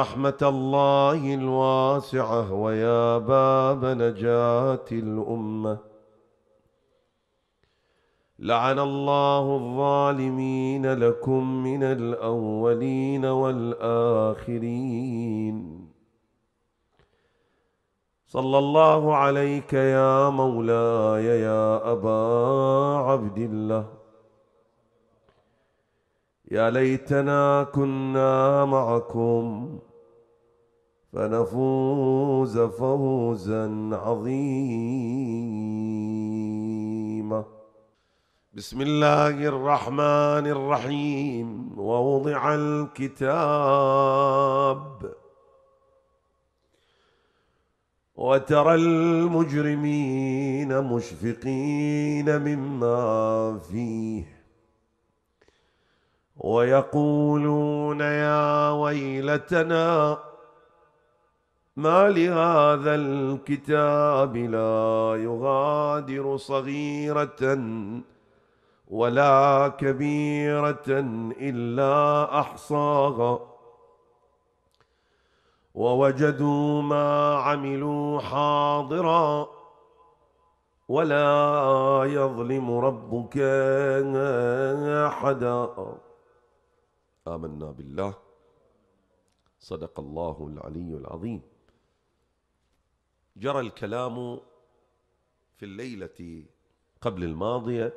رحمة الله الواسعة ويا باب نجاة الأمة لعن الله الظالمين لكم من الأولين والآخرين صلى الله عليك يا مولاي يا أبا عبد الله يا ليتنا كنا معكم فنفوز فوزا عظيما بسم الله الرحمن الرحيم ووضع الكتاب وترى المجرمين مشفقين مما فيه ويقولون يا ويلتنا ما لهذا الكتاب لا يغادر صغيرة ولا كبيرة إلا أحصاها ووجدوا ما عملوا حاضرا ولا يظلم ربك أحدا آمنا بالله صدق الله العلي العظيم جرى الكلام في الليلة قبل الماضية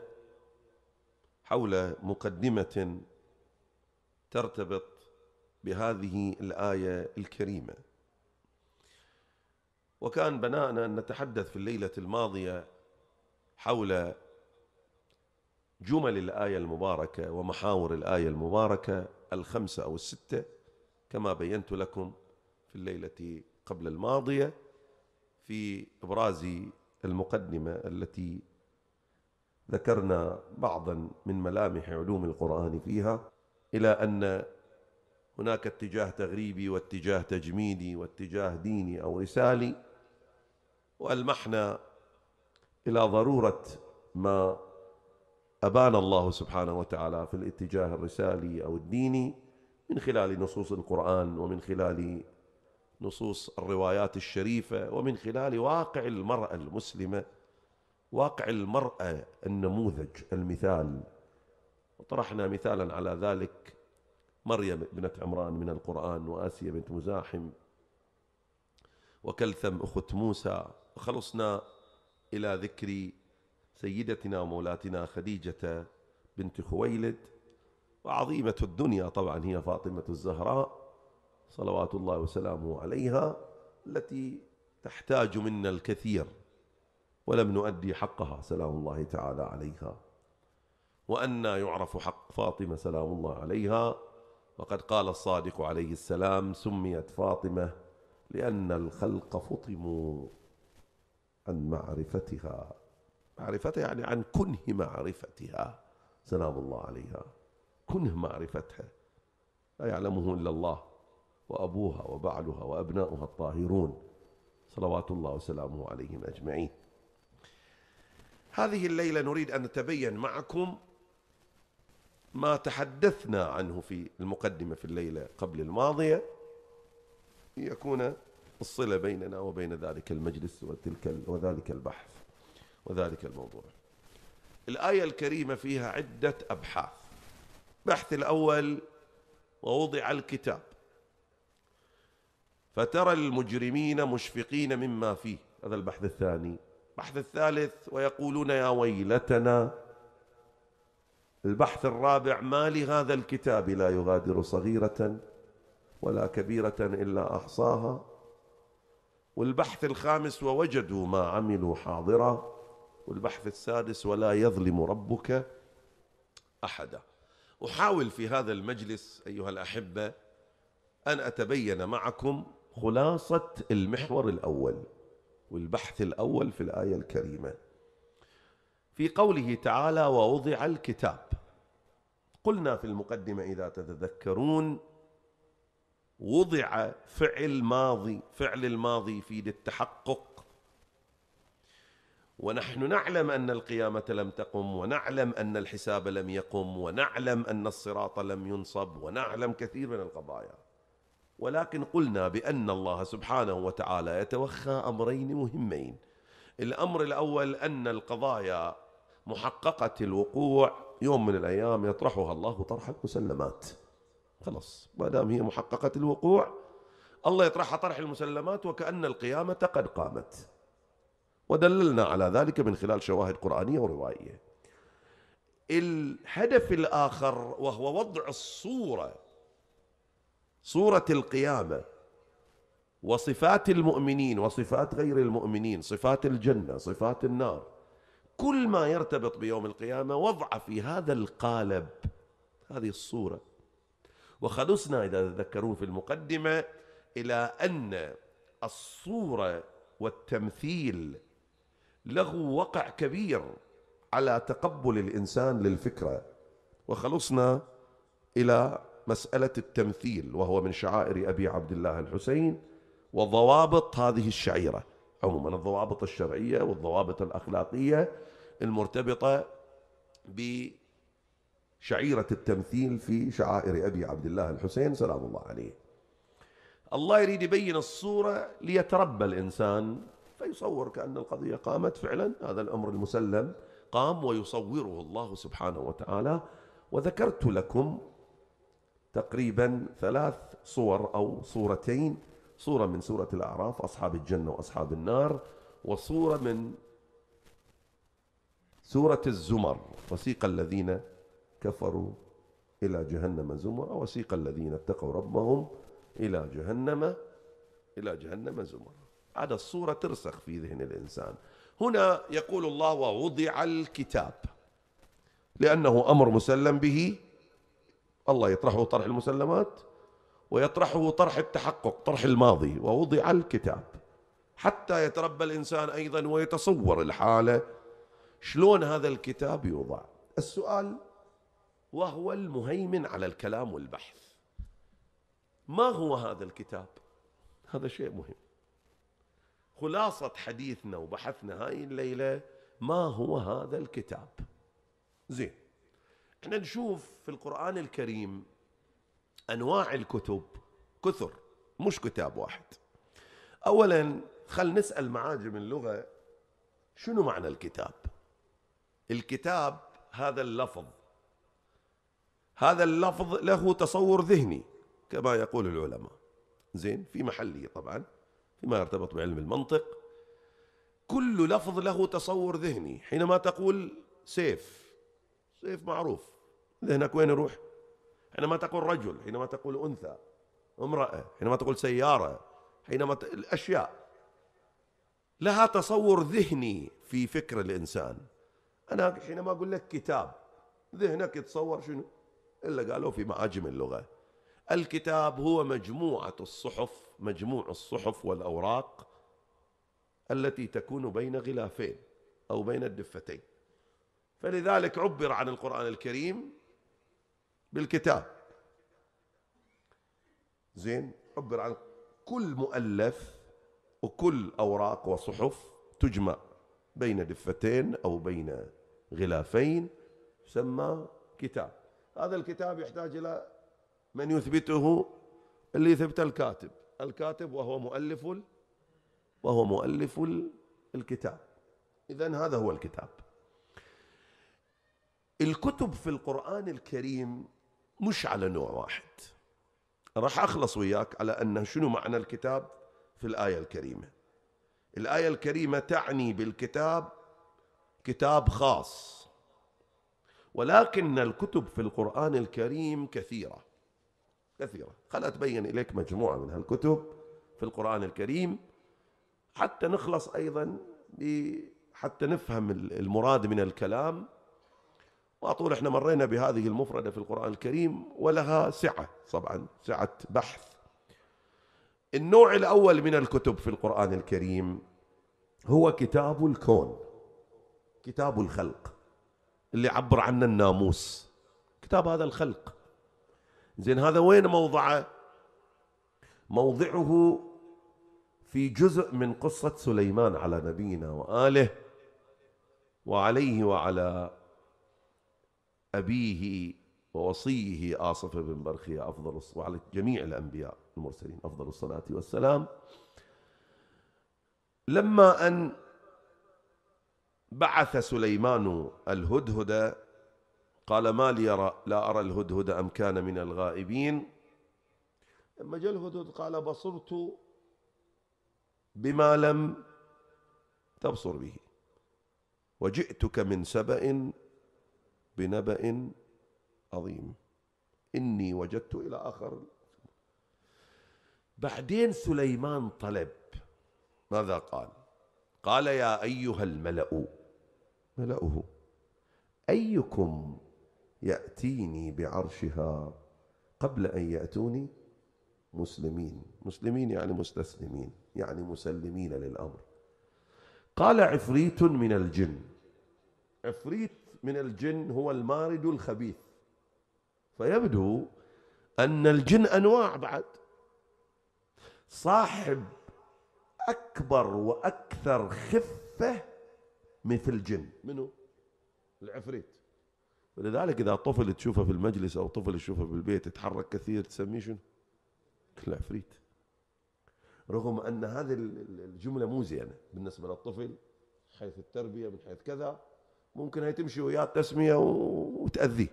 حول مقدمة ترتبط بهذه الآية الكريمة وكان بناءنا أن نتحدث في الليلة الماضية حول جمل الآية المباركة ومحاور الآية المباركة الخمسة أو الستة كما بينت لكم في الليلة قبل الماضية في ابراز المقدمه التي ذكرنا بعضا من ملامح علوم القران فيها الى ان هناك اتجاه تغريبي واتجاه تجميدي واتجاه ديني او رسالي والمحنا الى ضروره ما ابان الله سبحانه وتعالى في الاتجاه الرسالي او الديني من خلال نصوص القران ومن خلال نصوص الروايات الشريفه ومن خلال واقع المراه المسلمه واقع المراه النموذج المثال وطرحنا مثالا على ذلك مريم ابنه عمران من القران واسيه بنت مزاحم وكلثم اخت موسى وخلصنا الى ذكر سيدتنا ومولاتنا خديجه بنت خويلد وعظيمه الدنيا طبعا هي فاطمه الزهراء صلوات الله وسلامه عليها التي تحتاج منا الكثير ولم نؤدي حقها سلام الله تعالى عليها وأن يعرف حق فاطمة سلام الله عليها وقد قال الصادق عليه السلام سميت فاطمة لأن الخلق فطموا عن معرفتها معرفتها يعني عن كنه معرفتها سلام الله عليها كنه معرفتها لا يعلمه إلا الله وأبوها وبعلها وأبناؤها الطاهرون صلوات الله وسلامه عليهم أجمعين هذه الليلة نريد أن نتبين معكم ما تحدثنا عنه في المقدمة في الليلة قبل الماضية ليكون الصلة بيننا وبين ذلك المجلس وتلك وذلك البحث وذلك الموضوع الآية الكريمة فيها عدة أبحاث بحث الأول ووضع الكتاب فترى المجرمين مشفقين مما فيه هذا البحث الثاني البحث الثالث ويقولون يا ويلتنا البحث الرابع ما لهذا الكتاب لا يغادر صغيرة ولا كبيرة إلا أحصاها والبحث الخامس ووجدوا ما عملوا حاضرا والبحث السادس ولا يظلم ربك أحدا أحاول في هذا المجلس أيها الأحبة أن أتبين معكم خلاصة المحور الأول والبحث الأول في الآية الكريمة في قوله تعالى ووضع الكتاب قلنا في المقدمة إذا تتذكرون وضع فعل ماضي فعل الماضي يفيد التحقق ونحن نعلم أن القيامة لم تقم ونعلم أن الحساب لم يقم ونعلم أن الصراط لم ينصب ونعلم كثير من القضايا ولكن قلنا بأن الله سبحانه وتعالى يتوخى أمرين مهمين الأمر الأول أن القضايا محققة الوقوع يوم من الأيام يطرحها الله طرح المسلمات خلاص ما دام هي محققة الوقوع الله يطرحها طرح المسلمات وكأن القيامة قد قامت ودللنا على ذلك من خلال شواهد قرآنية وروائية الهدف الآخر وهو وضع الصورة صورة القيامة وصفات المؤمنين وصفات غير المؤمنين صفات الجنة صفات النار كل ما يرتبط بيوم القيامة وضع في هذا القالب هذه الصورة وخلصنا إذا تذكرون في المقدمة إلى أن الصورة والتمثيل له وقع كبير على تقبل الإنسان للفكرة وخلصنا إلى مسألة التمثيل وهو من شعائر أبي عبد الله الحسين وضوابط هذه الشعيرة عموما الضوابط الشرعية والضوابط الأخلاقية المرتبطة بشعيرة التمثيل في شعائر أبي عبد الله الحسين سلام الله عليه الله يريد يبين الصورة ليتربى الإنسان فيصور كأن القضية قامت فعلا هذا الأمر المسلم قام ويصوره الله سبحانه وتعالى وذكرت لكم تقريبا ثلاث صور أو صورتين صورة من سورة الأعراف أصحاب الجنة وأصحاب النار وصورة من سورة الزمر وسيق الذين كفروا إلى جهنم زمر وسيق الذين اتقوا ربهم إلى جهنم إلى جهنم زمر هذا الصورة ترسخ في ذهن الإنسان هنا يقول الله ووضع الكتاب لأنه أمر مسلم به الله يطرحه طرح المسلمات ويطرحه طرح التحقق طرح الماضي ووضع الكتاب حتى يتربى الانسان ايضا ويتصور الحاله شلون هذا الكتاب يوضع السؤال وهو المهيمن على الكلام والبحث ما هو هذا الكتاب هذا شيء مهم خلاصة حديثنا وبحثنا هاي الليلة ما هو هذا الكتاب زين احنا نشوف في القرآن الكريم أنواع الكتب كثر مش كتاب واحد أولا خل نسأل معاجم اللغة شنو معنى الكتاب الكتاب هذا اللفظ هذا اللفظ له تصور ذهني كما يقول العلماء زين في محله طبعا فيما يرتبط بعلم المنطق كل لفظ له تصور ذهني حينما تقول سيف سيف معروف ذهنك وين يروح؟ حينما تقول رجل حينما تقول أنثى امرأة حينما تقول سيارة حينما ت... الأشياء لها تصور ذهني في فكر الإنسان أنا حينما أقول لك كتاب ذهنك يتصور شنو إلا قالوا في معاجم اللغة الكتاب هو مجموعة الصحف مجموع الصحف والأوراق التي تكون بين غلافين أو بين الدفتين فلذلك عبر عن القرآن الكريم بالكتاب زين عبر عن كل مؤلف وكل أوراق وصحف تجمع بين دفتين أو بين غلافين يسمى كتاب هذا الكتاب يحتاج إلى من يثبته اللي يثبت الكاتب الكاتب وهو مؤلف وهو مؤلف الكتاب إذا هذا هو الكتاب الكتب في القرآن الكريم مش على نوع واحد راح أخلص وياك على أن شنو معنى الكتاب في الآية الكريمة الآية الكريمة تعني بالكتاب كتاب خاص ولكن الكتب في القرآن الكريم كثيرة كثيرة خل أتبين إليك مجموعة من هالكتب في القرآن الكريم حتى نخلص أيضا حتى نفهم المراد من الكلام وأطول احنا مرينا بهذه المفردة في القرآن الكريم ولها سعة طبعا سعة بحث النوع الأول من الكتب في القرآن الكريم هو كتاب الكون كتاب الخلق اللي عبر عنه الناموس كتاب هذا الخلق زين هذا وين موضعه موضعه في جزء من قصة سليمان على نبينا وآله وعليه وعلى أبيه ووصيه آصف بن برخية أفضل وعلى جميع الأنبياء المرسلين أفضل الصلاة والسلام لما أن بعث سليمان الهدهد قال ما لي أرى لا أرى الهدهد أم كان من الغائبين لما جاء الهدهد قال بصرت بما لم تبصر به وجئتك من سبأ بنبأ عظيم إني وجدت إلى آخر بعدين سليمان طلب ماذا قال قال يا أيها الملأ ملأه أيكم يأتيني بعرشها قبل أن يأتوني مسلمين مسلمين يعني مستسلمين يعني مسلمين للأمر قال عفريت من الجن عفريت من الجن هو المارد الخبيث فيبدو أن الجن أنواع بعد صاحب أكبر وأكثر خفة مثل الجن منو؟ العفريت ولذلك إذا طفل تشوفه في المجلس أو طفل تشوفه في البيت يتحرك كثير تسميه شنو؟ العفريت رغم أن هذه الجملة مو زينة بالنسبة للطفل حيث التربية من حيث كذا ممكن هي تمشي وياه التسميه وتاذيه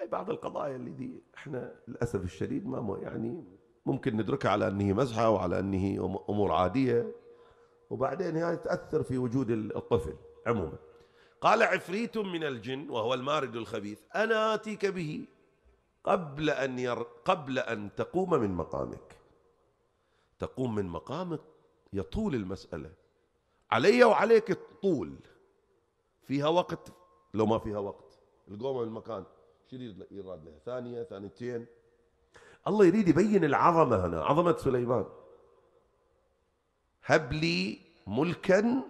هاي بعض القضايا اللي دي احنا للاسف الشديد ما يعني ممكن ندركها على انه مزحه وعلى انه امور عاديه وبعدين هي تاثر في وجود الطفل عموما قال عفريت من الجن وهو المارد الخبيث انا اتيك به قبل ان ير قبل ان تقوم من مقامك تقوم من مقامك يطول المساله علي وعليك الطول فيها وقت لو ما فيها وقت القومة من المكان يريد يراد لها ثانيه ثانيتين الله يريد يبين العظمه هنا عظمه سليمان هب لي ملكا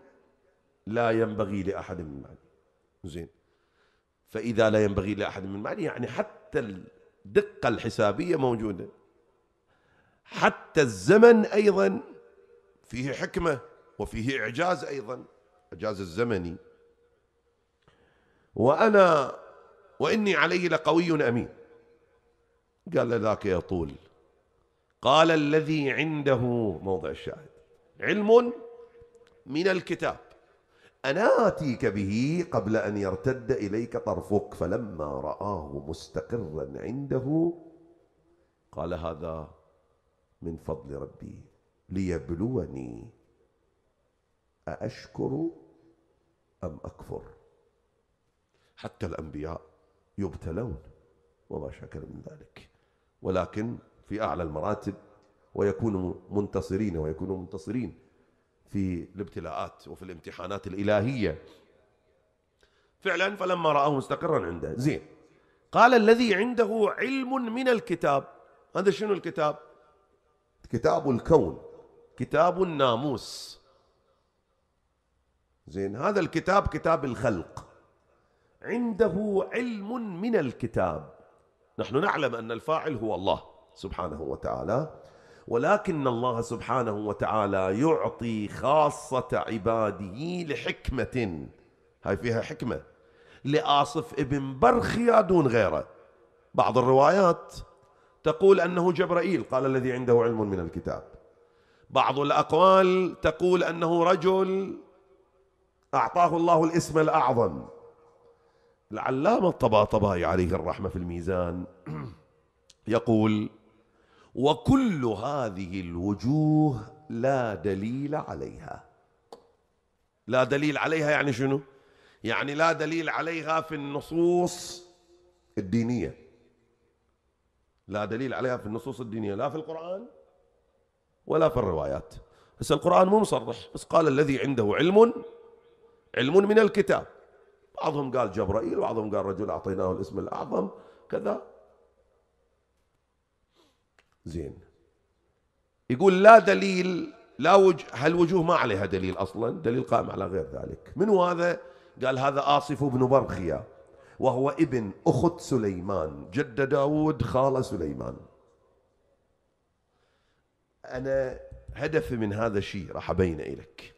لا ينبغي لاحد من بعدي زين فاذا لا ينبغي لاحد من بعدي يعني حتى الدقه الحسابيه موجوده حتى الزمن ايضا فيه حكمه وفيه اعجاز ايضا اعجاز الزمني وأنا وإني عليه لقوي أمين قال لذاك ذاك يطول قال الذي عنده موضع الشاهد علم من الكتاب أنا آتيك به قبل أن يرتد إليك طرفك فلما رآه مستقرا عنده قال هذا من فضل ربي ليبلوني أأشكر أم أكفر حتى الأنبياء يبتلون وما شكل من ذلك ولكن في أعلى المراتب ويكونوا منتصرين ويكونوا منتصرين في الابتلاءات وفي الامتحانات الإلهية فعلا فلما رآه مستقرا عنده زين قال الذي عنده علم من الكتاب هذا شنو الكتاب كتاب الكون كتاب الناموس زين هذا الكتاب كتاب الخلق عنده علم من الكتاب نحن نعلم ان الفاعل هو الله سبحانه وتعالى ولكن الله سبحانه وتعالى يعطي خاصه عباده لحكمه هاي فيها حكمه لاصف ابن برخيا دون غيره بعض الروايات تقول انه جبرائيل قال الذي عنده علم من الكتاب بعض الاقوال تقول انه رجل اعطاه الله الاسم الاعظم العلامة الطباطبائي عليه الرحمة في الميزان يقول وكل هذه الوجوه لا دليل عليها لا دليل عليها يعني شنو يعني لا دليل عليها في النصوص الدينية لا دليل عليها في النصوص الدينية لا في القرآن ولا في الروايات بس القرآن مو مصرح بس قال الذي عنده علم علم من الكتاب بعضهم قال جبرائيل وبعضهم قال رجل أعطيناه الاسم الأعظم كذا زين يقول لا دليل لا وجه هالوجوه ما عليها دليل أصلا دليل قائم على غير ذلك من هو هذا قال هذا آصف بن برخية وهو ابن أخت سليمان جد داود خال سليمان أنا هدفي من هذا الشيء راح أبينه لك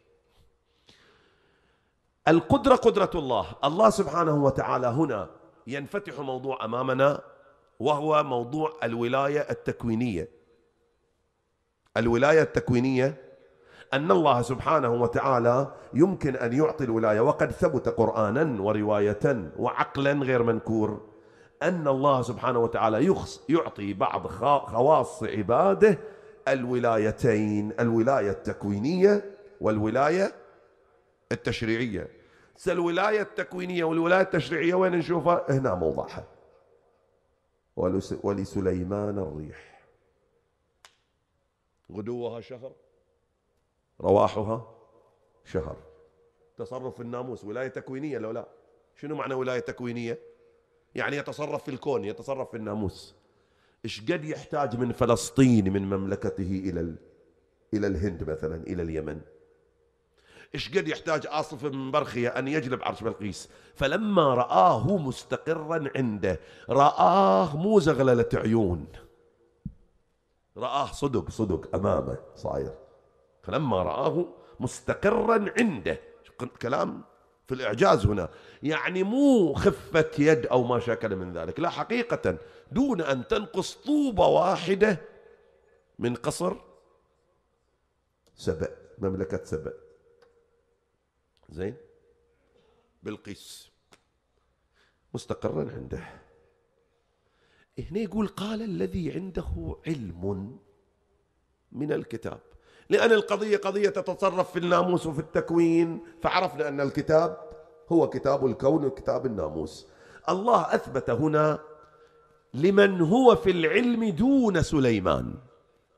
القدرة قدرة الله الله سبحانه وتعالى هنا ينفتح موضوع أمامنا وهو موضوع الولاية التكوينية الولاية التكوينية أن الله سبحانه وتعالى يمكن أن يعطي الولاية وقد ثبت قرآنا ورواية وعقلا غير منكور أن الله سبحانه وتعالى يخص يعطي بعض خواص عباده الولايتين الولاية التكوينية والولاية التشريعية الولاية التكوينية والولاية التشريعية وين نشوفها هنا موضعها ولسليمان الريح غدوها شهر رواحها شهر تصرف في الناموس ولاية تكوينية لو لا شنو معنى ولاية تكوينية يعني يتصرف في الكون يتصرف في الناموس ايش قد يحتاج من فلسطين من مملكته إلى إلى الهند مثلا إلى اليمن إيش قد يحتاج آصف من برخية أن يجلب عرش بلقيس فلما رآه مستقرا عنده رآه مو زغللة عيون رآه صدق صدق أمامه صاير فلما رآه مستقرا عنده كلام في الإعجاز هنا يعني مو خفة يد أو ما شكل من ذلك لا حقيقة دون أن تنقص طوبة واحدة من قصر سبأ مملكة سبأ زين بلقيس مستقرا عنده هنا يقول قال الذي عنده علم من الكتاب لأن القضية قضية تتصرف في الناموس وفي التكوين فعرفنا أن الكتاب هو كتاب الكون وكتاب الناموس الله أثبت هنا لمن هو في العلم دون سليمان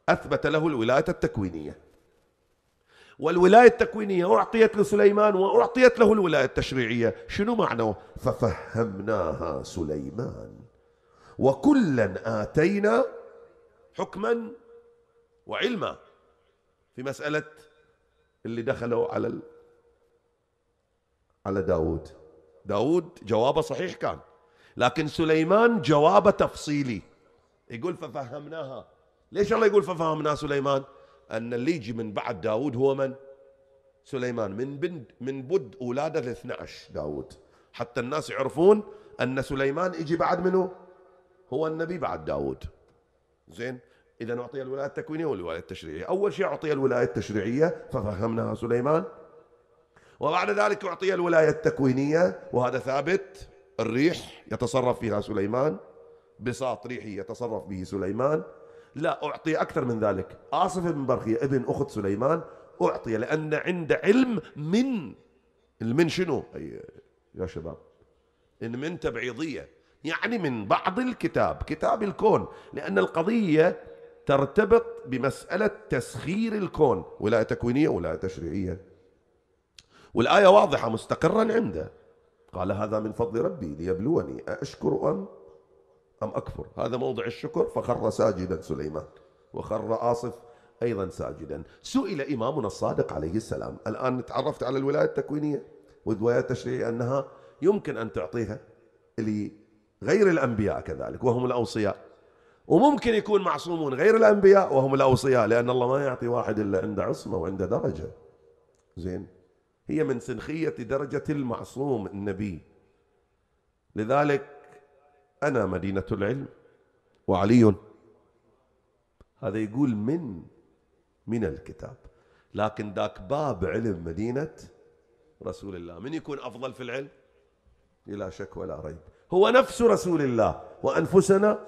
أثبت له الولاية التكوينية والولاية التكوينية أعطيت لسليمان وأعطيت له الولاية التشريعية شنو معنى ففهمناها سليمان وكلا آتينا حكما وعلما في مسألة اللي دخلوا على على داود داود جوابه صحيح كان لكن سليمان جوابه تفصيلي يقول ففهمناها ليش الله يقول ففهمنا سليمان أن اللي يجي من بعد داود هو من؟ سليمان من بند من بد أولاده ال 12 داود حتى الناس يعرفون أن سليمان يجي بعد منه هو النبي بعد داود زين إذا أعطي الولاية التكوينية والولاية التشريعية أول شيء أعطي الولاية التشريعية ففهمناها سليمان وبعد ذلك أعطي الولاية التكوينية وهذا ثابت الريح يتصرف فيها سليمان بساط ريحي يتصرف به سليمان لا أعطي أكثر من ذلك آصف بن برخية ابن أخت سليمان أعطي لأن عنده علم من المن شنو أي يا شباب المن تبعيضية يعني من بعض الكتاب كتاب الكون لأن القضية ترتبط بمسألة تسخير الكون ولاية تكوينية ولاية تشريعية والآية واضحة مستقرا عنده قال هذا من فضل ربي ليبلوني أأشكر أم أم أكفر هذا موضع الشكر فخر ساجدا سليمان وخر آصف أيضا ساجدا سئل إمامنا الصادق عليه السلام الآن تعرفت على الولاية التكوينية والولاية التشريعية أنها يمكن أن تعطيها لغير الأنبياء كذلك وهم الأوصياء وممكن يكون معصومون غير الأنبياء وهم الأوصياء لأن الله ما يعطي واحد إلا عند عصمة وعند درجة زين هي من سنخية درجة المعصوم النبي لذلك أنا مدينة العلم وعلي هذا يقول من من الكتاب لكن ذاك باب علم مدينة رسول الله من يكون أفضل في العلم بلا شك ولا ريب هو نفس رسول الله وأنفسنا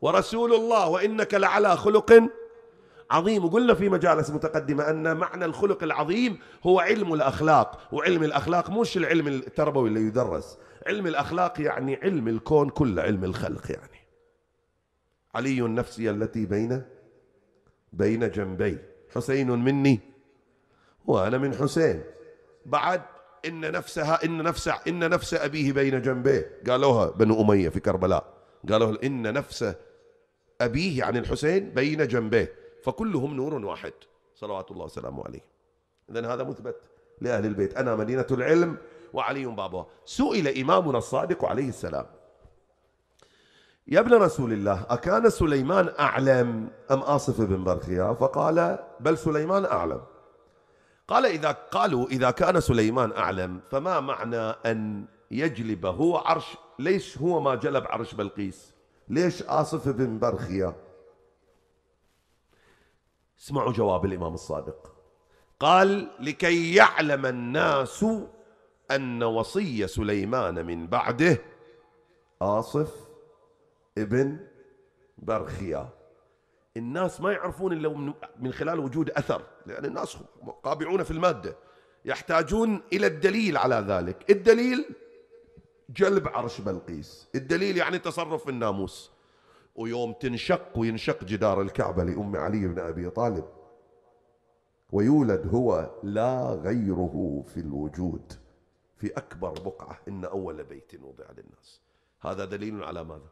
ورسول الله وإنك لعلى خلق عظيم وقلنا في مجالس متقدمة أن معنى الخلق العظيم هو علم الأخلاق وعلم الأخلاق مش العلم التربوي اللي يدرس علم الأخلاق يعني علم الكون كله علم الخلق يعني علي نفسي التي بين بين جنبي حسين مني وأنا من حسين بعد إن نفسها إن نفس إن نفس أبيه بين جنبيه قالوها بنو أمية في كربلاء قالوا إن نفس أبيه يعني الحسين بين جنبيه فكلهم نور واحد صلوات الله وسلامه عليه إذا هذا مثبت لأهل البيت أنا مدينة العلم وعلي بابه سئل إمامنا الصادق عليه السلام يا ابن رسول الله أكان سليمان أعلم أم آصف بن برخيا فقال بل سليمان أعلم قال إذا قالوا إذا كان سليمان أعلم فما معنى أن يجلب هو عرش ليش هو ما جلب عرش بلقيس ليش آصف بن برخيا اسمعوا جواب الإمام الصادق قال لكي يعلم الناس أن وصي سليمان من بعده آصف ابن برخيا الناس ما يعرفون إلا من خلال وجود أثر لأن الناس قابعون في المادة يحتاجون إلى الدليل على ذلك الدليل جلب عرش بلقيس الدليل يعني تصرف في الناموس ويوم تنشق وينشق جدار الكعبة لأم علي بن أبي طالب ويولد هو لا غيره في الوجود في أكبر بقعة إن أول بيت وضع للناس هذا دليل على ماذا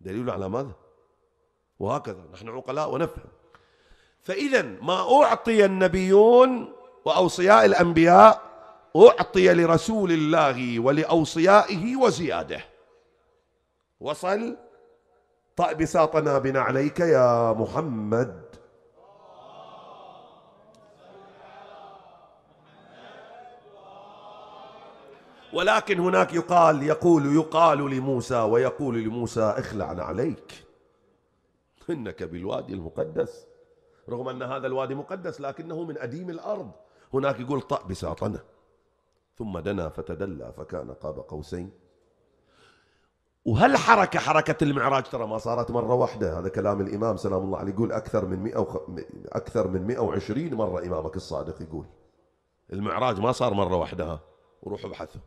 دليل على ماذا وهكذا نحن عقلاء ونفهم فإذا ما أعطي النبيون وأوصياء الأنبياء أعطي لرسول الله ولأوصيائه وزياده وصل طأ بساطنا بنا عليك يا محمد ولكن هناك يقال يقول يقال لموسى ويقول لموسى اخلع عليك انك بالوادي المقدس رغم ان هذا الوادي مقدس لكنه من اديم الارض هناك يقول طأ بساطنه ثم دنا فتدلى فكان قاب قوسين وهالحركة حركة المعراج ترى ما صارت مرة واحدة هذا كلام الإمام سلام الله عليه يقول أكثر من 100 وخ... أكثر من 120 مرة إمامك الصادق يقول المعراج ما صار مرة واحدة ها وروحوا ابحثوا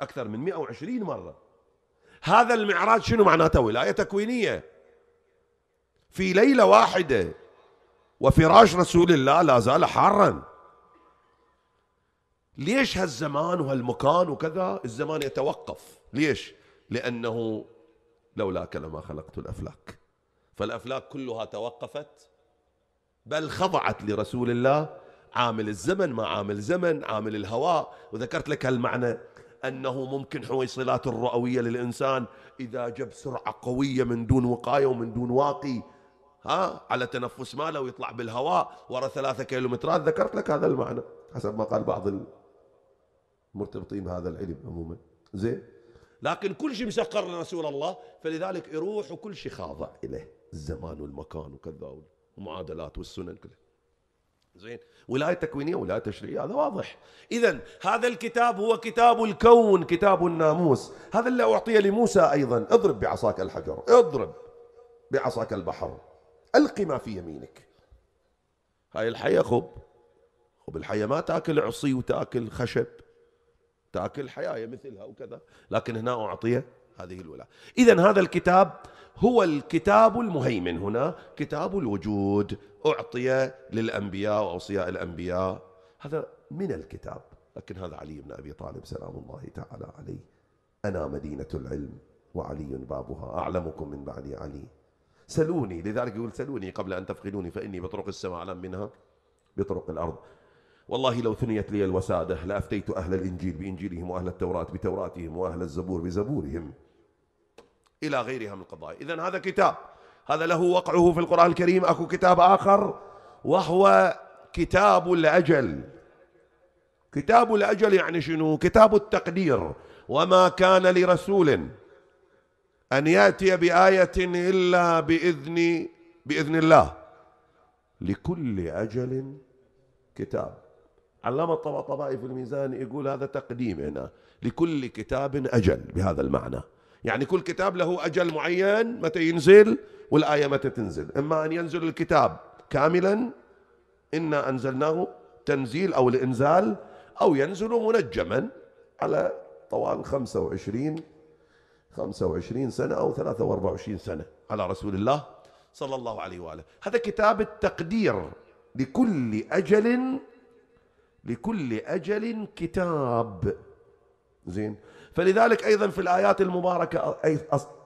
أكثر من 120 مرة هذا المعراج شنو معناته ولاية تكوينية في ليلة واحدة وفراش رسول الله لا زال حارا ليش هالزمان وهالمكان وكذا الزمان يتوقف ليش لأنه لولاك لما خلقت الأفلاك فالأفلاك كلها توقفت بل خضعت لرسول الله عامل الزمن ما عامل زمن عامل الهواء وذكرت لك هالمعنى أنه ممكن حويصلات الرؤوية للإنسان إذا جاب سرعة قوية من دون وقاية ومن دون واقي ها على تنفس ماله ويطلع بالهواء ورا ثلاثة كيلومترات ذكرت لك هذا المعنى حسب ما قال بعض المرتبطين بهذا العلم عموما زين لكن كل شيء مسخر لرسول الله فلذلك يروح وكل شيء خاضع إليه الزمان والمكان وكذا والمعادلات والسنن كلها زين ولايه تكوينيه ولايه تشريعيه هذا واضح اذا هذا الكتاب هو كتاب الكون كتاب الناموس هذا اللي اعطي لموسى ايضا اضرب بعصاك الحجر اضرب بعصاك البحر القي ما في يمينك هاي الحيه خب خب الحيه ما تاكل عصي وتاكل خشب تاكل حياه مثلها وكذا لكن هنا اعطيه هذه الولاء إذا هذا الكتاب هو الكتاب المهيمن هنا كتاب الوجود أعطي للأنبياء وأوصياء الأنبياء هذا من الكتاب لكن هذا علي بن أبي طالب سلام الله تعالى عليه أنا مدينة العلم وعلي بابها أعلمكم من بعدي علي سلوني لذلك يقول سلوني قبل أن تفقدوني فإني بطرق السماء أعلم منها بطرق الأرض والله لو ثنيت لي الوسادة لأفتيت أهل الإنجيل بإنجيلهم وأهل التوراة بتوراتهم وأهل الزبور بزبورهم إلى غيرها من القضايا إذا هذا كتاب هذا له وقعه في القرآن الكريم أكو كتاب آخر وهو كتاب الأجل كتاب الأجل يعني شنو كتاب التقدير وما كان لرسول أن يأتي بآية إلا بإذن بإذن الله لكل أجل كتاب علامة الطبطبائي في الميزان يقول هذا تقديم هنا لكل كتاب أجل بهذا المعنى يعني كل كتاب له أجل معين متى ينزل والآية متى تنزل إما أن ينزل الكتاب كاملا إنا أنزلناه تنزيل أو الإنزال أو ينزل منجما على طوال 25 25 سنة أو 23 سنة على رسول الله صلى الله عليه وآله هذا كتاب التقدير لكل أجل لكل أجل كتاب زين فلذلك أيضا في الآيات المباركة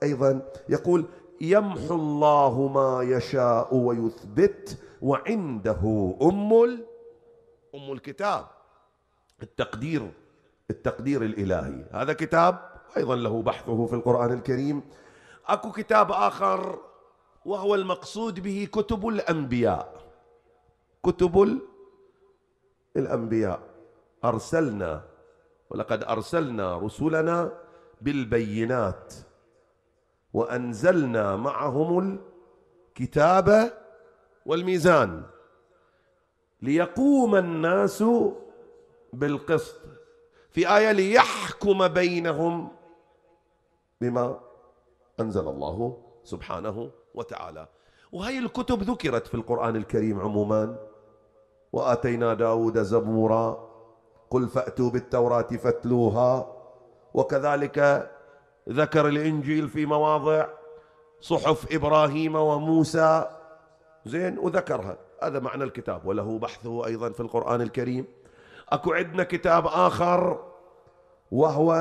أيضا يقول يمحو الله ما يشاء ويثبت وعنده أم أم الكتاب التقدير التقدير الإلهي هذا كتاب أيضا له بحثه في القرآن الكريم أكو كتاب آخر وهو المقصود به كتب الأنبياء كتب الأنبياء أرسلنا ولقد أرسلنا رسلنا بالبينات وأنزلنا معهم الكتاب والميزان ليقوم الناس بالقسط في آية ليحكم بينهم بما أنزل الله سبحانه وتعالى وهي الكتب ذكرت في القرآن الكريم عموما وآتينا داود زبورا قل فأتوا بالتوراة فاتلوها وكذلك ذكر الإنجيل في مواضع صحف إبراهيم وموسى زين وذكرها هذا معنى الكتاب وله بحثه أيضا في القرآن الكريم أكو عندنا كتاب آخر وهو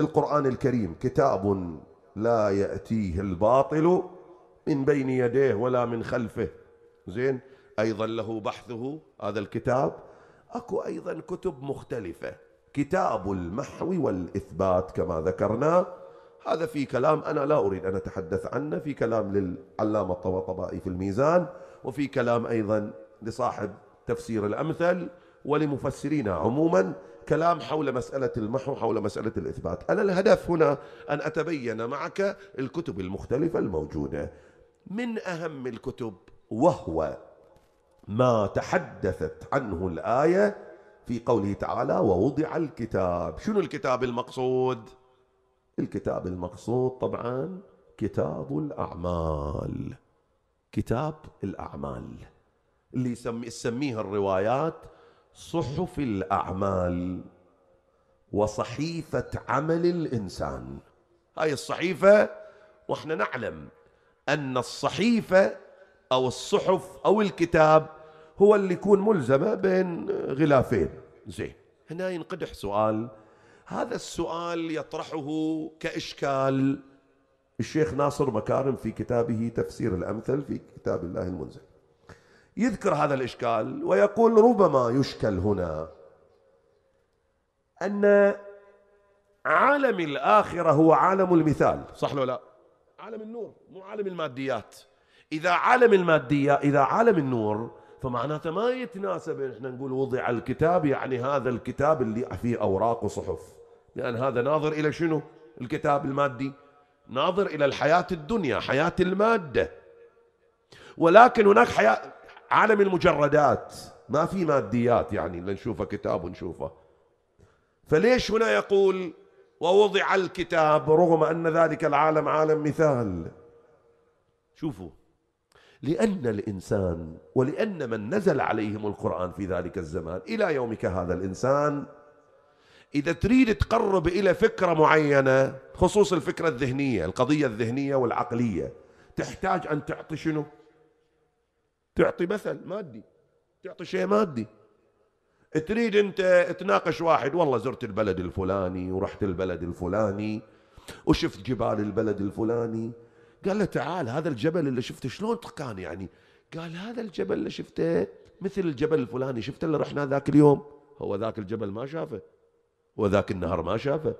القرآن الكريم كتاب لا يأتيه الباطل من بين يديه ولا من خلفه زين أيضا له بحثه هذا الكتاب أكو أيضا كتب مختلفة كتاب المحو والإثبات كما ذكرنا هذا في كلام أنا لا أريد أن أتحدث عنه في كلام للعلامة الطباطبائي في الميزان وفي كلام أيضا لصاحب تفسير الأمثل ولمفسرينا عموما كلام حول مسألة المحو حول مسألة الإثبات أنا الهدف هنا أن أتبين معك الكتب المختلفة الموجودة من أهم الكتب وهو ما تحدثت عنه الآية في قوله تعالى ووضع الكتاب شنو الكتاب المقصود؟ الكتاب المقصود طبعا كتاب الأعمال كتاب الأعمال اللي يسميها الروايات صحف الأعمال وصحيفة عمل الإنسان هاي الصحيفة واحنا نعلم أن الصحيفة أو الصحف أو الكتاب هو اللي يكون ملزمة بين غلافين زين هنا ينقدح سؤال هذا السؤال يطرحه كإشكال الشيخ ناصر مكارم في كتابه تفسير الأمثل في كتاب الله المنزل يذكر هذا الإشكال ويقول ربما يشكل هنا أن عالم الآخرة هو عالم المثال صح ولا لا عالم النور مو عالم الماديات إذا عالم المادية إذا عالم النور فمعناته ما يتناسب احنا نقول وضع الكتاب يعني هذا الكتاب اللي فيه أوراق وصحف لأن هذا ناظر إلى شنو الكتاب المادي ناظر إلى الحياة الدنيا حياة المادة ولكن هناك حياة عالم المجردات ما في ماديات يعني اللي نشوفه كتاب ونشوفه فليش هنا يقول ووضع الكتاب رغم أن ذلك العالم عالم مثال شوفوا لأن الإنسان ولأن من نزل عليهم القرآن في ذلك الزمان إلى يومك هذا الإنسان إذا تريد تقرب إلى فكرة معينة خصوص الفكرة الذهنية القضية الذهنية والعقلية تحتاج أن تعطي شنو تعطي مثل مادي تعطي شيء مادي تريد أنت تناقش واحد والله زرت البلد الفلاني ورحت البلد الفلاني وشفت جبال البلد الفلاني قال له تعال هذا الجبل اللي شفته شلون كان يعني قال هذا الجبل اللي شفته مثل الجبل الفلاني شفته اللي رحنا ذاك اليوم هو ذاك الجبل ما شافه هو ذاك النهر ما شافه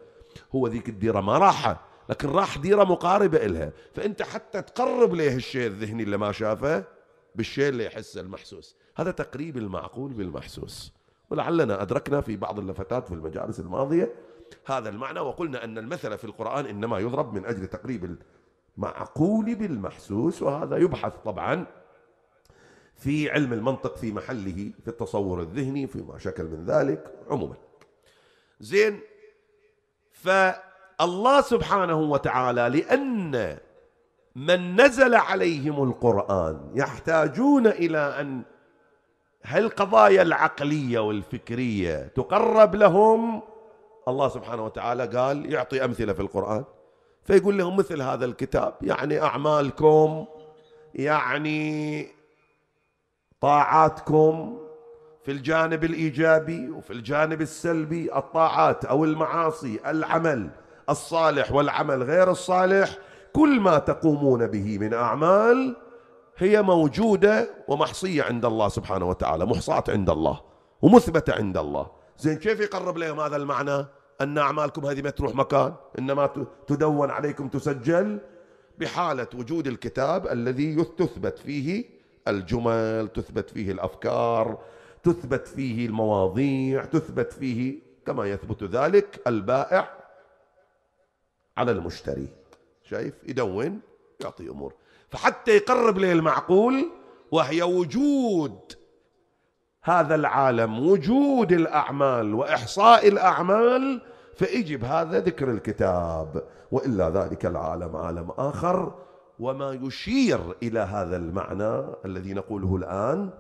هو ذيك الديره ما راحه لكن راح ديره مقاربه إلها فانت حتى تقرب له الشيء الذهني اللي ما شافه بالشيء اللي يحسه المحسوس هذا تقريب المعقول بالمحسوس ولعلنا أدركنا في بعض اللفتات في المجالس الماضية هذا المعنى وقلنا أن المثل في القرآن إنما يضرب من أجل تقريب معقول بالمحسوس وهذا يبحث طبعا في علم المنطق في محله في التصور الذهني فيما شكل من ذلك عموما زين فالله سبحانه وتعالى لأن من نزل عليهم القرآن يحتاجون إلى أن هالقضايا العقلية والفكرية تقرب لهم الله سبحانه وتعالى قال يعطي أمثلة في القرآن فيقول لهم مثل هذا الكتاب يعني أعمالكم يعني طاعاتكم في الجانب الإيجابي وفي الجانب السلبي الطاعات أو المعاصي العمل الصالح والعمل غير الصالح كل ما تقومون به من أعمال هي موجودة ومحصية عند الله سبحانه وتعالى محصاة عند الله ومثبتة عند الله زين كيف يقرب لهم هذا المعنى أن أعمالكم هذه ما تروح مكان إنما تدون عليكم تسجل بحالة وجود الكتاب الذي تثبت فيه الجمل تثبت فيه الأفكار تثبت فيه المواضيع تثبت فيه كما يثبت ذلك البائع على المشتري شايف يدون يعطي أمور فحتى يقرب للمعقول وهي وجود هذا العالم وجود الأعمال وإحصاء الأعمال فيجب هذا ذكر الكتاب وإلا ذلك العالم عالم آخر وما يشير إلى هذا المعنى الذي نقوله الآن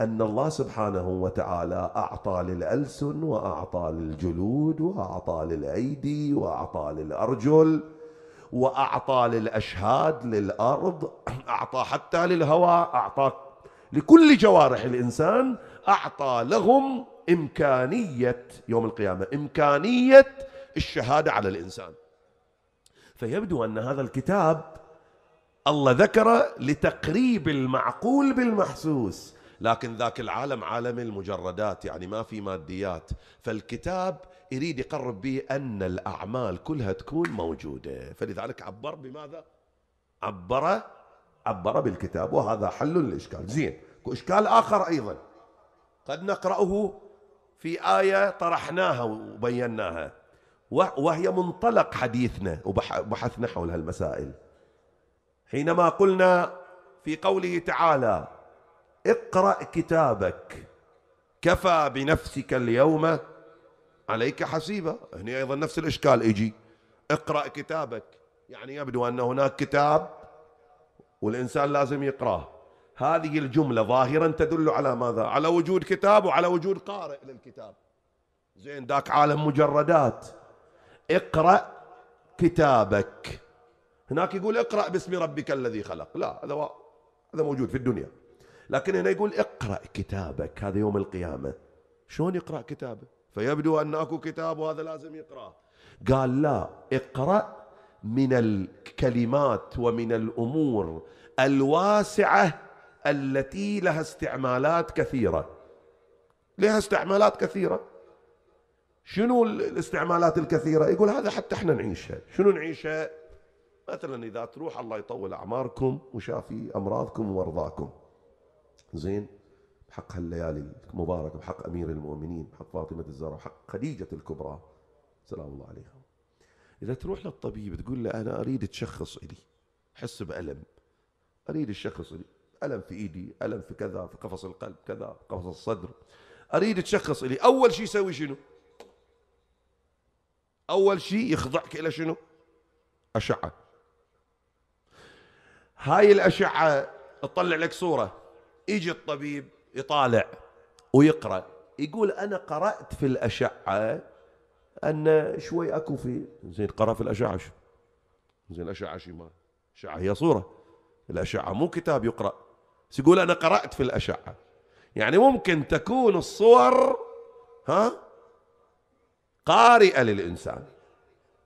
أن الله سبحانه وتعالى أعطى للألسن وأعطى للجلود وأعطى للأيدي وأعطى للأرجل وأعطى للأشهاد للأرض أعطى حتى للهواء أعطى لكل جوارح الإنسان أعطى لهم إمكانية يوم القيامة إمكانية الشهادة على الإنسان فيبدو أن هذا الكتاب الله ذكره لتقريب المعقول بالمحسوس لكن ذاك العالم عالم المجردات يعني ما في ماديات فالكتاب يريد يقرب به أن الأعمال كلها تكون موجودة فلذلك عبر بماذا؟ عبر عبر بالكتاب وهذا حل للإشكال زين اشكال آخر أيضا قد نقرأه في آية طرحناها وبيناها وهي منطلق حديثنا وبحثنا حول هالمسائل حينما قلنا في قوله تعالى اقرأ كتابك كفى بنفسك اليوم عليك حسيبا هنا أيضا نفس الإشكال يجي اقرأ كتابك يعني يبدو أن هناك كتاب والإنسان لازم يقرأه هذه الجملة ظاهرا تدل على ماذا على وجود كتاب وعلى وجود قارئ للكتاب زين ذاك عالم مجردات اقرأ كتابك هناك يقول اقرأ باسم ربك الذي خلق لا هذا و... هذا موجود في الدنيا لكن هنا يقول اقرأ كتابك هذا يوم القيامة شلون يقرأ كتابه فيبدو أن أكو كتاب وهذا لازم يقرأه قال لا اقرأ من الكلمات ومن الأمور الواسعة التي لها استعمالات كثيره لها استعمالات كثيره شنو الاستعمالات الكثيره يقول هذا حتى احنا نعيشها شنو نعيشها مثلا اذا تروح الله يطول اعماركم وشافي امراضكم ومرضاكم زين بحق هالليالي المباركة بحق امير المؤمنين بحق فاطمه الزهراء بحق خديجه الكبرى سلام الله عليها اذا تروح للطبيب تقول له انا اريد تشخص الي احس بالم اريد الشخص الي ألم في إيدي ألم في كذا في قفص القلب كذا في قفص الصدر أريد تشخص لي أول شيء يسوي شنو أول شيء يخضعك إلى شنو أشعة هاي الأشعة تطلع لك صورة يجي الطبيب يطالع ويقرأ يقول أنا قرأت في الأشعة أن شوي أكو في زين قرأ في الأشعة زين الأشعة شو ما الأشعة هي صورة الأشعة مو كتاب يقرأ يقول أنا قرأت في الأشعة يعني ممكن تكون الصور ها قارئة للإنسان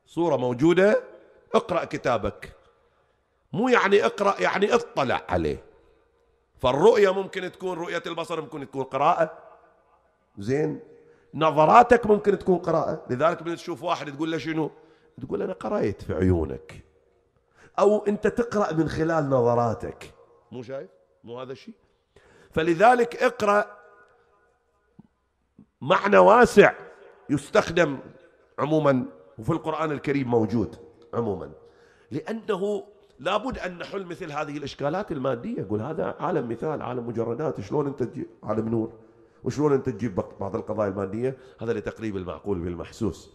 صورة موجودة اقرأ كتابك مو يعني اقرأ يعني اطلع عليه فالرؤية ممكن تكون رؤية البصر ممكن تكون قراءة زين نظراتك ممكن تكون قراءة لذلك من تشوف واحد تقول له شنو تقول أنا قرأت في عيونك أو أنت تقرأ من خلال نظراتك مو شايف مو هذا الشيء فلذلك اقرأ معنى واسع يستخدم عموما وفي القرآن الكريم موجود عموما لأنه لابد أن نحل مثل هذه الإشكالات المادية يقول هذا عالم مثال عالم مجردات شلون أنت تجيب عالم نور وشلون أنت تجيب بعض القضايا المادية هذا لتقريب المعقول بالمحسوس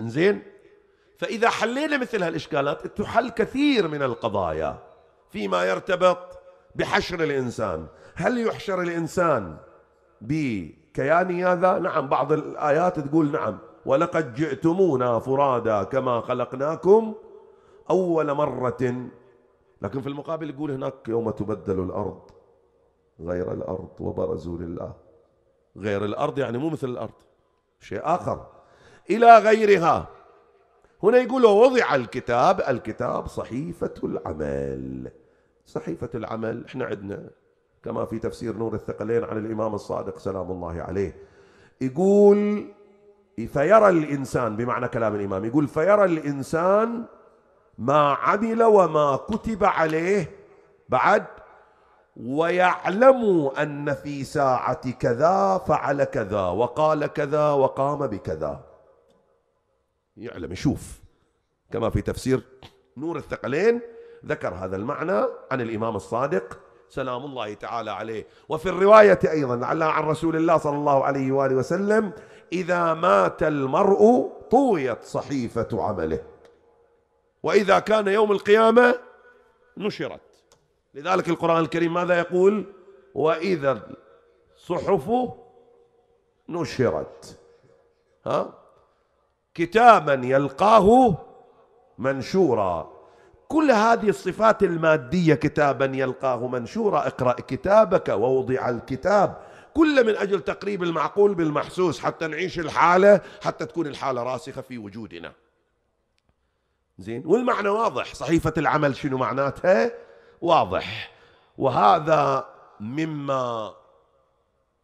انزين فإذا حلينا مثل هالإشكالات تحل كثير من القضايا فيما يرتبط بحشر الانسان هل يحشر الانسان بكيان هذا نعم بعض الايات تقول نعم ولقد جئتمونا فرادا كما خلقناكم اول مره لكن في المقابل يقول هناك يوم تبدل الارض غير الارض وبرزوا لله غير الارض يعني مو مثل الارض شيء اخر الى غيرها هنا يقول وضع الكتاب الكتاب صحيفه العمل صحيفة العمل احنا عندنا كما في تفسير نور الثقلين عن الإمام الصادق سلام الله عليه يقول فيرى الإنسان بمعنى كلام الإمام يقول فيرى الإنسان ما عمل وما كتب عليه بعد ويعلم أن في ساعة كذا فعل كذا وقال كذا وقام بكذا يعلم يشوف كما في تفسير نور الثقلين ذكر هذا المعنى عن الإمام الصادق سلام الله تعالى عليه وفي الرواية أيضا على عن رسول الله صلى الله عليه وآله وسلم إذا مات المرء طويت صحيفة عمله وإذا كان يوم القيامة نشرت لذلك القرآن الكريم ماذا يقول وإذا الصحف نشرت ها كتابا يلقاه منشورا كل هذه الصفات المادية كتابا يلقاه منشورا اقرأ كتابك ووضع الكتاب كل من أجل تقريب المعقول بالمحسوس حتى نعيش الحالة حتى تكون الحالة راسخة في وجودنا زين والمعنى واضح صحيفة العمل شنو معناتها واضح وهذا مما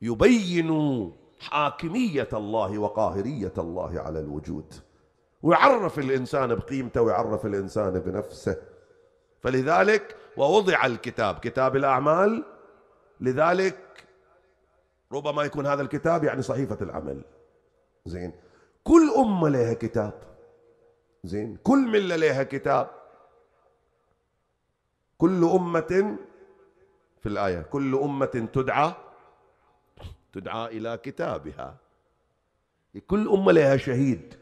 يبين حاكمية الله وقاهرية الله على الوجود ويعرف الإنسان بقيمته ويعرف الإنسان بنفسه فلذلك ووضع الكتاب كتاب الأعمال لذلك ربما يكون هذا الكتاب يعني صحيفة العمل زين كل أمة لها كتاب زين كل ملة لها كتاب كل أمة في الآية كل أمة تدعى تدعى إلى كتابها كل أمة لها شهيد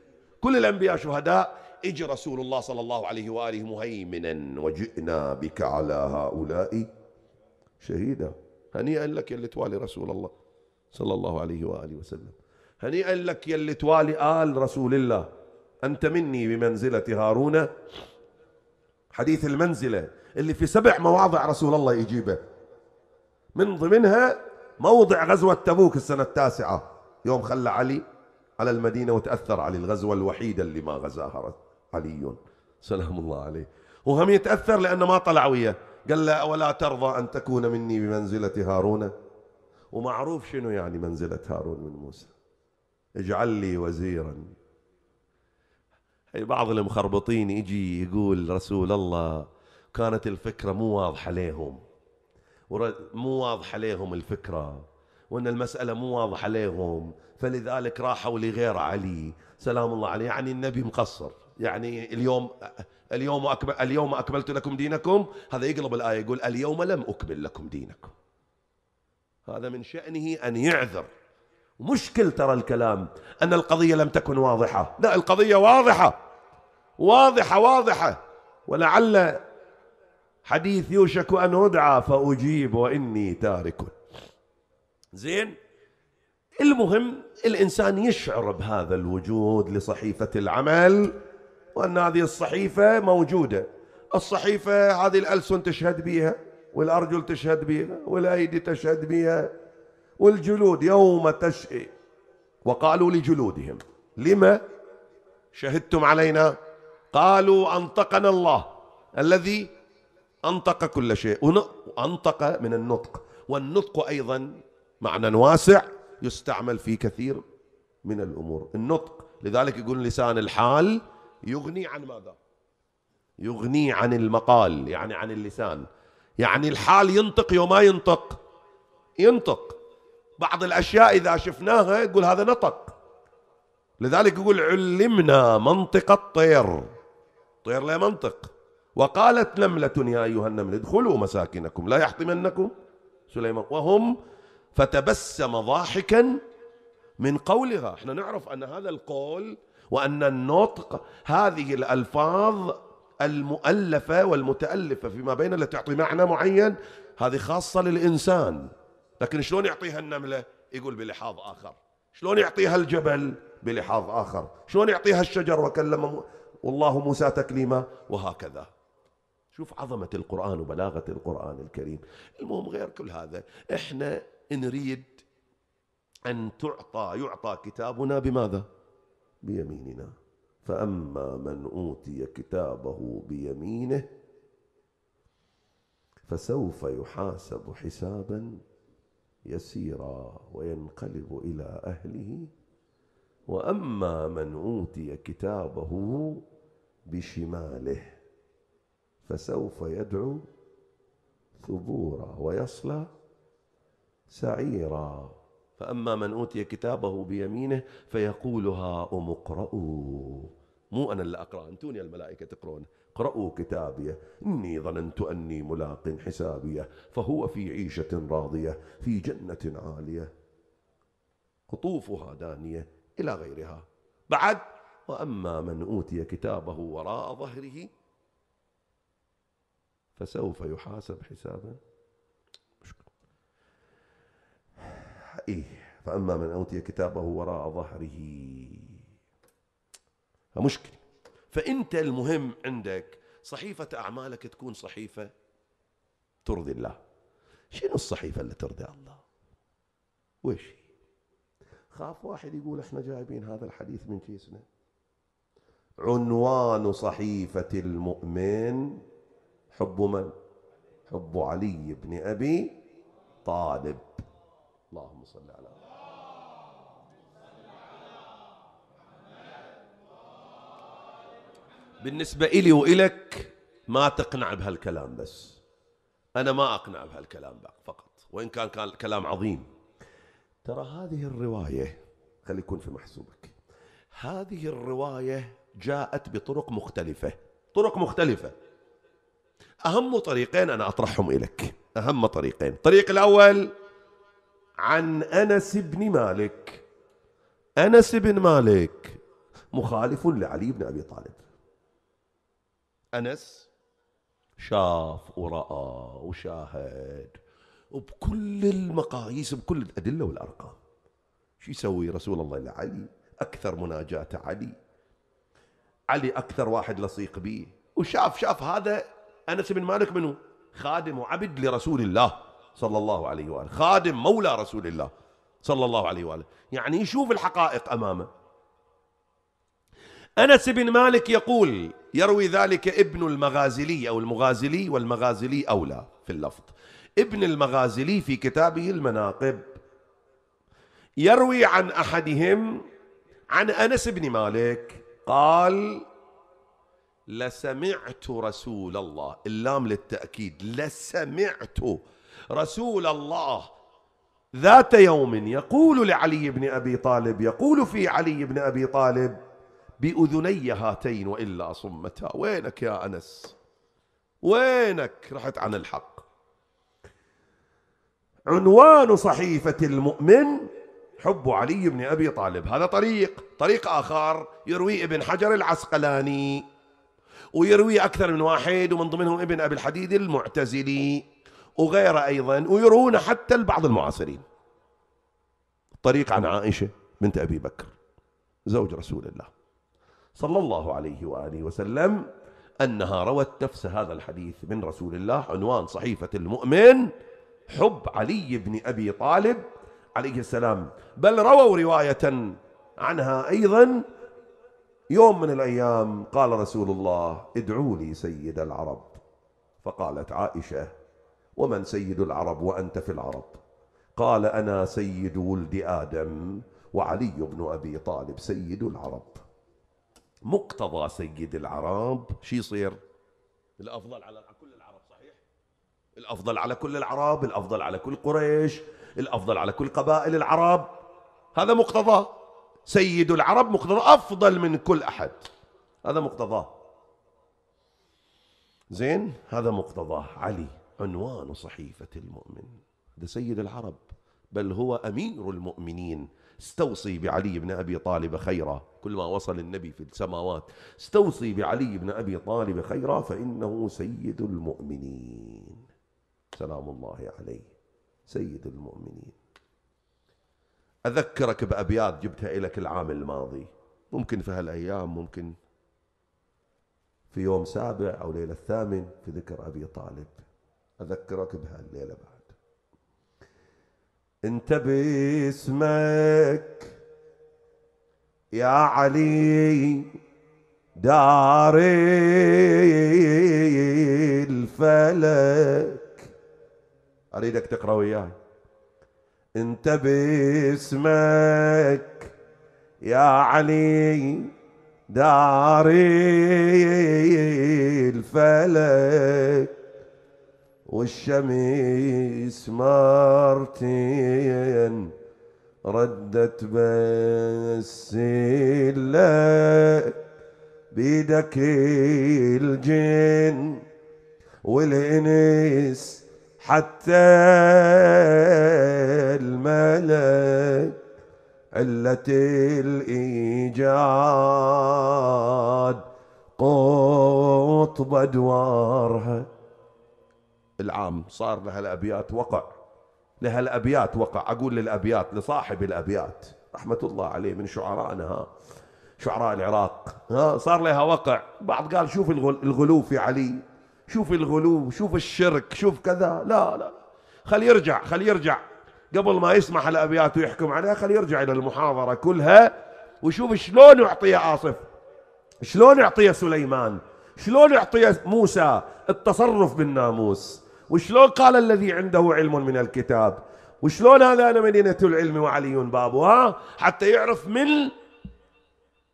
كل الأنبياء شهداء اجي رسول الله صلى الله عليه وآله مهيمنا وجئنا بك على هؤلاء شهيدا هنيئا لك يا اللي توالي رسول الله صلى الله عليه وآله وسلم هنيئا لك يا اللي توالي آل رسول الله أنت مني بمنزلة هارون حديث المنزلة اللي في سبع مواضع رسول الله يجيبه من ضمنها موضع غزوة تبوك السنة التاسعة يوم خلى علي على المدينة وتأثر علي الغزوة الوحيدة اللي ما غزاها علي سلام الله عليه وهم يتأثر لأنه ما طلع وياه قال له ولا ترضى أن تكون مني بمنزلة هارون ومعروف شنو يعني منزلة هارون من موسى اجعل لي وزيرا بعض المخربطين يجي يقول رسول الله كانت الفكرة مو واضحة لهم مو واضحة لهم الفكرة وأن المسألة مو واضحة لهم فلذلك راحوا لغير علي سلام الله عليه يعني النبي مقصر يعني اليوم اليوم أكمل اليوم أكملت لكم دينكم هذا يقلب الآية يقول اليوم لم أكمل لكم دينكم هذا من شأنه أن يعذر مشكل ترى الكلام أن القضية لم تكن واضحة لا القضية واضحة واضحة واضحة ولعل حديث يوشك أن أدعى فأجيب وإني تارك زين المهم الانسان يشعر بهذا الوجود لصحيفه العمل وان هذه الصحيفه موجوده الصحيفه هذه الالسن تشهد بها والارجل تشهد بها والايدي تشهد بها والجلود يوم تشئ وقالوا لجلودهم لما شهدتم علينا قالوا انطقنا الله الذي انطق كل شيء انطق من النطق والنطق ايضا معنى واسع يستعمل في كثير من الأمور النطق لذلك يقول لسان الحال يغني عن ماذا يغني عن المقال يعني عن اللسان يعني الحال ينطق يوم ما ينطق ينطق بعض الأشياء إذا شفناها يقول هذا نطق لذلك يقول علمنا منطق الطير طير لا منطق وقالت نملة يا أيها النمل ادخلوا مساكنكم لا يحطمنكم سليمان وهم فتبسم ضاحكا من قولها احنا نعرف أن هذا القول وأن النطق هذه الألفاظ المؤلفة والمتألفة فيما بين لا تعطي معنى معين هذه خاصة للإنسان لكن شلون يعطيها النملة يقول بلحاظ آخر شلون يعطيها الجبل بلحاظ آخر شلون يعطيها الشجر وكلم والله موسى تكليما وهكذا شوف عظمة القرآن وبلاغة القرآن الكريم المهم غير كل هذا احنا نريد أن تعطى يعطى كتابنا بماذا؟ بيميننا فأما من أوتي كتابه بيمينه فسوف يحاسب حسابا يسيرا وينقلب إلى أهله وأما من أوتي كتابه بشماله فسوف يدعو ثبورا ويصلى سعيرا فأما من أوتي كتابه بيمينه فيقول هاؤم اقرؤوا مو أنا اللي أقرأ أنتوني الملائكة تقرون اقرأوا كتابيه إني ظننت أني ملاق حسابيه فهو في عيشة راضية في جنة عالية قطوفها دانية إلى غيرها بعد وأما من أوتي كتابه وراء ظهره فسوف يحاسب حسابا إيه فأما من أوتي كتابه وراء ظهره فمشكلة فأنت المهم عندك صحيفة أعمالك تكون صحيفة ترضي الله شنو الصحيفة اللي ترضي الله وش خاف واحد يقول احنا جايبين هذا الحديث من كيسنا عنوان صحيفة المؤمن حب من حب علي بن أبي طالب اللهم صل على بالنسبة إلي وإلك ما تقنع بهالكلام بس أنا ما أقنع بهالكلام فقط وإن كان كان كلام عظيم ترى هذه الرواية خلي يكون في محسوبك هذه الرواية جاءت بطرق مختلفة طرق مختلفة أهم طريقين أنا أطرحهم إليك أهم طريقين الطريق الأول عن انس بن مالك انس بن مالك مخالف لعلي بن ابي طالب انس شاف وراى وشاهد وبكل المقاييس بكل الادله والارقام شو يسوي رسول الله لعلي اكثر مناجاه علي علي اكثر واحد لصيق به وشاف شاف هذا انس بن مالك منه خادم وعبد لرسول الله صلى الله عليه وآله خادم مولى رسول الله صلى الله عليه وآله يعني يشوف الحقائق أمامه أنس بن مالك يقول يروي ذلك ابن المغازلي أو المغازلي والمغازلي أولى في اللفظ ابن المغازلي في كتابه المناقب يروي عن أحدهم عن أنس بن مالك قال لسمعت رسول الله اللام للتأكيد لسمعت رسول الله ذات يوم يقول لعلي بن ابي طالب يقول في علي بن ابي طالب باذني هاتين والا صمتا وينك يا انس وينك رحت عن الحق عنوان صحيفه المؤمن حب علي بن ابي طالب هذا طريق طريق اخر يروي ابن حجر العسقلاني ويروي اكثر من واحد ومن ضمنهم ابن ابي الحديد المعتزلي وغيره أيضا ويروون حتى لبعض المعاصرين طريق عن عائشة بنت أبي بكر زوج رسول الله صلى الله عليه وآله وسلم أنها روت نفس هذا الحديث من رسول الله عنوان صحيفة المؤمن حب علي بن أبي طالب عليه السلام بل رووا رواية عنها أيضا يوم من الأيام قال رسول الله ادعوا لي سيد العرب فقالت عائشة ومن سيد العرب وأنت في العرب قال أنا سيد ولد آدم وعلي بن أبي طالب سيد العرب مقتضى سيد العرب شي يصير الأفضل على كل العرب صحيح الأفضل على كل العرب الأفضل على كل قريش الأفضل على كل قبائل العرب هذا مقتضى سيد العرب مقتضى أفضل من كل أحد هذا مقتضاه زين هذا مقتضاه علي عنوان صحيفة المؤمن ده سيد العرب بل هو أمير المؤمنين استوصي بعلي بن أبي طالب خيرا كل ما وصل النبي في السماوات استوصي بعلي بن أبي طالب خيرا فإنه سيد المؤمنين سلام الله عليه سيد المؤمنين أذكرك بأبيات جبتها لك العام الماضي ممكن في هالأيام ممكن في يوم سابع أو ليلة الثامن في ذكر أبي طالب أذكرك بها الليلة بعد أنت باسمك يا علي داري الفلك أريدك تقرأ وياي أنت باسمك يا علي داري الفلك والشمس مرتين ردت بالسلة بيدك الجن والإنس حتى الملك علة الإيجاد قطب أدوارها العام صار لها الأبيات وقع لها الأبيات وقع أقول للأبيات لصاحب الأبيات رحمة الله عليه من شعرائنا شعراء العراق ها صار لها وقع بعض قال شوف الغلو في علي شوف الغلو شوف الشرك شوف كذا لا لا خل يرجع خل يرجع قبل ما يسمح الأبيات ويحكم عليها خل يرجع إلى المحاضرة كلها وشوف شلون يعطيها عاصف شلون يعطيها سليمان شلون يعطيها موسى التصرف بالناموس وشلون قال الذي عنده علم من الكتاب وشلون هذا أنا مدينة العلم وعلي بابها حتى يعرف من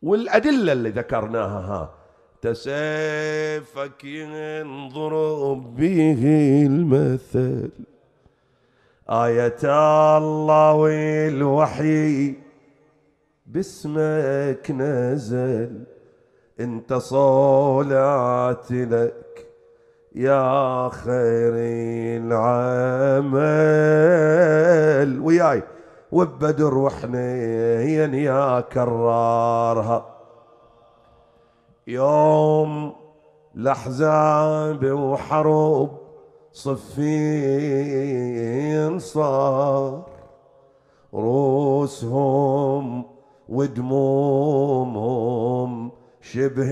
والأدلة اللي ذكرناها ها تسيفك ينظر به المثل آية الله الوحي باسمك نزل انت صلاتي لك يا خير العمل وياي وبدر وحنين يا كرارها يوم لحزاب وحروب صفين صار روسهم ودمومهم شبه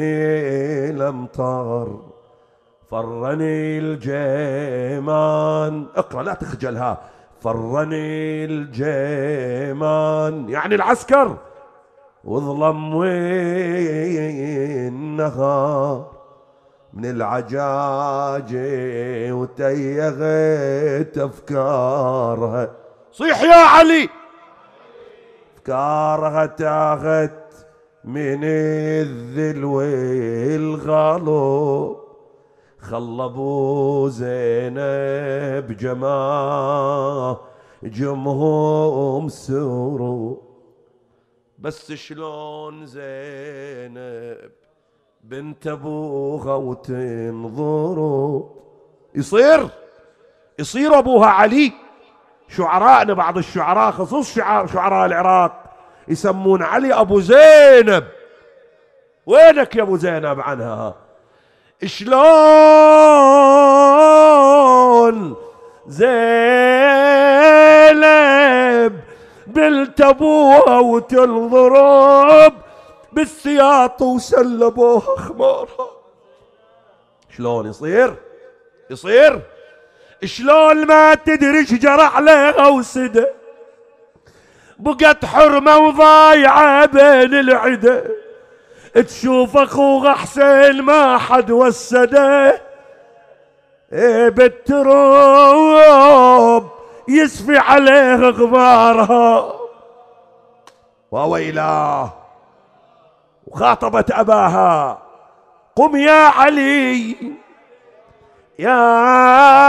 الامطار فرني الجيمان اقرا لا تخجلها فرني الجيمان يعني العسكر وظلم النهار من العجاج وتيغت افكارها صيح يا علي افكارها تاخت من الذل والغلو خلبوا زينب جماعة جمهم سروا بس شلون زينب بنت ابوها وتنظروا يصير يصير ابوها علي شعرائنا بعض الشعراء خصوص شعراء, شعراء العراق يسمون علي ابو زينب وينك يا ابو زينب عنها شلون زينب ابوها وتنضرب بالسياط وسلبوها خمارها شلون يصير يصير شلون ما تدري شجر عليها وسده بقت حرمة وضايعة بين العده تشوف اخوه حسين ما حد وسده إيه بالتروب يسفي عليه غبارها وويلاه وخاطبت اباها قم يا علي يا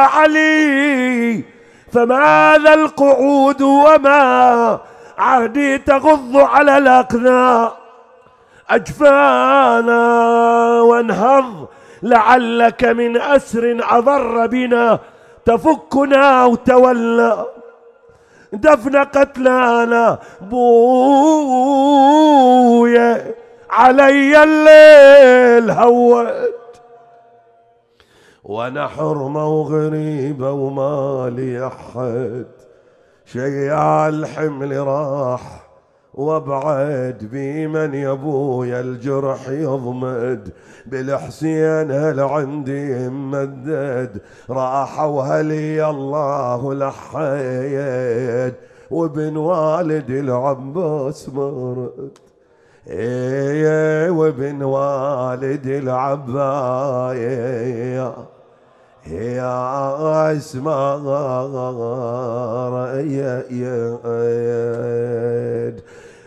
علي فماذا القعود وما عهدي تغض على الاقذار أجفانا وانهض لعلك من أسر أضر بنا تفكنا وتولى دفن قتلانا بويا علي الليل هوت وانا حرمة وغريبة وما لي احد شيع الحمل راح وابعد بمن يا ابويا الجرح يضمد بالحسين هل عندي مدد راح وهلي الله لحيت وابن والد العباس مرد اي وابن والد العباية يا اسمار يا يا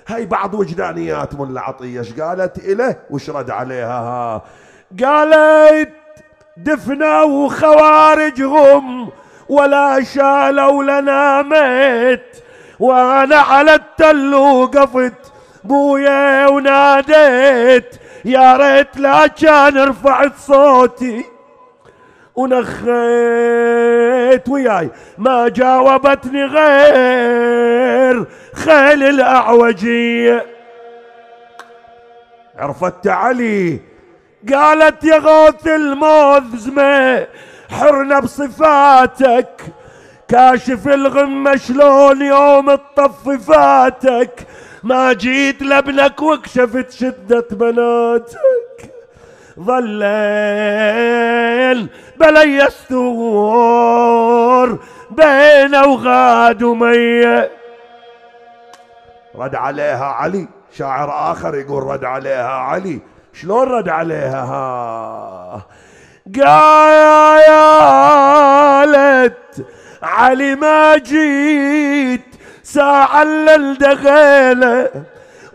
هاي بعض وجدانيات ملا عطية ايش قالت إله وش رد عليها ها قالت دفنوا خوارجهم ولا شالوا لنا ميت وانا على التل وقفت بويا وناديت يا ريت لا كان رفعت صوتي ونخيت وياي ما جاوبتني غير خيل الأعوجية عرفت علي قالت يا غوث المذمة حرنا بصفاتك كاشف الغمة شلون يوم الطف فاتك ما جيت لابنك وكشفت شدة بناتك ظلل بلي يستور بينه وغاد ومية رد عليها علي شاعر آخر يقول رد عليها علي شلون رد عليها ها قالت علي ما جيت ساعة الليل دغيله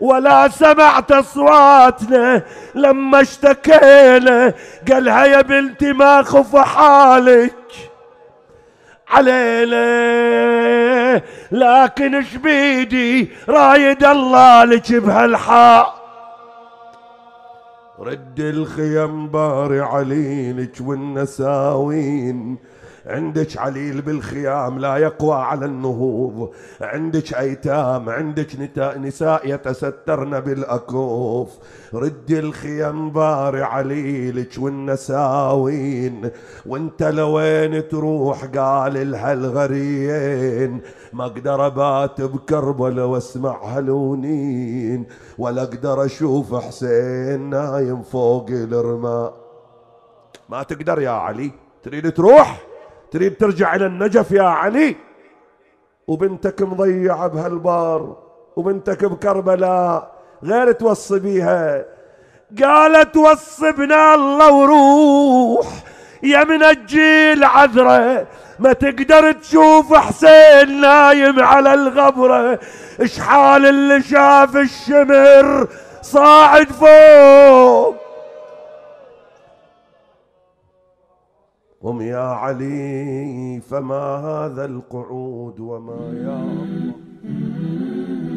ولا سمعت اصواتنا لما اشتكينا قالها يا بنتي ما خف حالك علينا لكن شبيدي رايد الله لك بهالحق رد الخيم باري علينك والنساوين عندك عليل بالخيام لا يقوى على النهوض عندك أيتام عندك نساء يتسترن بالأكوف رد الخيام باري عليلك والنساوين وانت لوين تروح قال لها الغريين ما اقدر ابات بكربلة واسمع هلونين ولا اقدر اشوف حسين نايم فوق الرماء ما تقدر يا علي تريد تروح تريد ترجع إلى النجف يا علي وبنتك مضيعة بهالبار وبنتك بكربلاء غير توصي بيها قالت وصبنا الله وروح يا من الجيل عذره ما تقدر تشوف حسين نايم على الغبرة شحال اللي شاف الشمر صاعد فوق قم يا علي فما هذا القعود وما يا الله